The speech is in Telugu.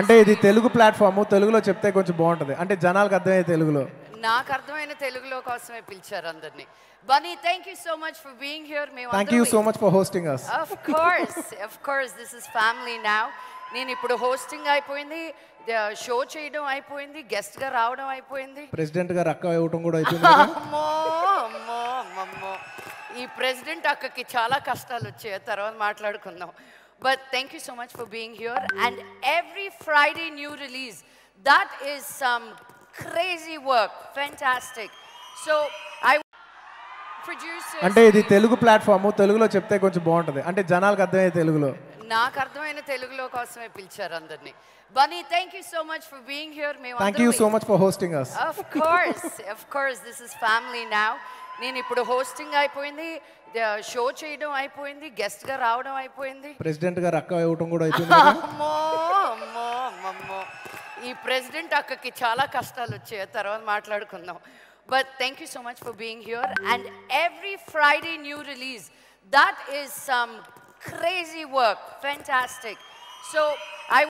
అంటే ఇది తెలుగు ప్లాట్ఫామ్ తెలుగులో చెప్తే కొంచెం బాగుంటుంది అంటే జనాలకు అర్థమయ్యే తెలుగులో నాకు అర్థమైన తెలుగులో కోసమే పిలిచారు అందరినీ Bunny thank you so much for being here మేము thank you so much for hosting us of course of course this is family now నేను ఇప్పుడు హోస్టింగ్ అయిపోయింది షో చేయడం అయిపోయింది గెస్ట్ గా రావడం అయిపోయింది ప్రెసిడెంట్ గారు అక్క ఇవ్వడం కూడా అయిపోయింది అమ్మో అమ్మో ఈ ప్రెసిడెంట్ అక్కకి చాలా కష్టాలు వచ్చాయి తర్వాత మాట్లాడుకుందాం But thank you so much for being here. And every Friday new release, that is some crazy work. Fantastic. So I produce And the Telugu platform. Telugu lo chipte kuchh bond the. channel janal kadhme idi Telugu lo. Na kadhme idi Telugu lo kosme pilchar andarne. Bunny, thank you so much for being here. Thank you so much for hosting us. Of course, of course, this is family now. నేను ఇప్పుడు హోస్టింగ్ అయిపోయింది షో చేయడం అయిపోయింది గెస్ట్ గా రావడం అయిపోయింది ప్రెసిడెంట్ గారు అక్క ఇవ్వటం కూడా అయిపోయింది ఈ ప్రెసిడెంట్ అక్కకి చాలా కష్టాలు వచ్చాయి తర్వాత మాట్లాడుకుందాం but thank you so much for being here and every Friday new release that is some crazy work fantastic so I